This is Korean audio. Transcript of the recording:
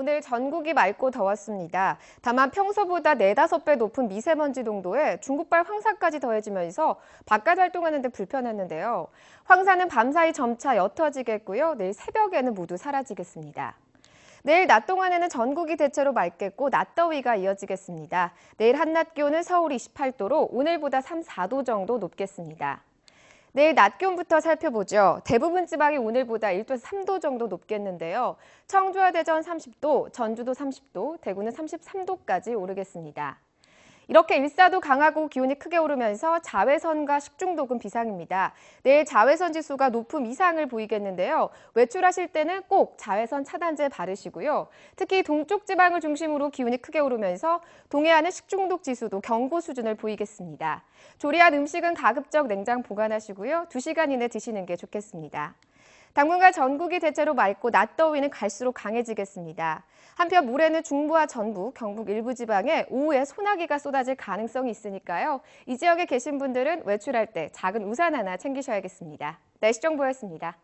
오늘 전국이 맑고 더웠습니다. 다만 평소보다 4, 5배 높은 미세먼지 농도에 중국발 황사까지 더해지면서 바깥 활동하는 데 불편했는데요. 황사는 밤사이 점차 옅어지겠고요. 내일 새벽에는 모두 사라지겠습니다. 내일 낮 동안에는 전국이 대체로 맑겠고 낮더위가 이어지겠습니다. 내일 한낮 기온은 서울 28도로 오늘보다 3, 4도 정도 높겠습니다. 내일 낮 기온부터 살펴보죠. 대부분 지방이 오늘보다 1도에 3도 정도 높겠는데요. 청주와 대전 30도, 전주도 30도, 대구는 33도까지 오르겠습니다. 이렇게 일사도 강하고 기온이 크게 오르면서 자외선과 식중독은 비상입니다. 내일 자외선 지수가 높음 이상을 보이겠는데요. 외출하실 때는 꼭 자외선 차단제 바르시고요. 특히 동쪽 지방을 중심으로 기온이 크게 오르면서 동해안의 식중독 지수도 경고 수준을 보이겠습니다. 조리한 음식은 가급적 냉장 보관하시고요. 2시간 이내 드시는 게 좋겠습니다. 당분간 전국이 대체로 맑고 낮더위는 갈수록 강해지겠습니다. 한편 모레는 중부와 전북, 경북 일부 지방에 오후에 소나기가 쏟아질 가능성이 있으니까요. 이 지역에 계신 분들은 외출할 때 작은 우산 하나 챙기셔야겠습니다. 날씨 네, 정보였습니다.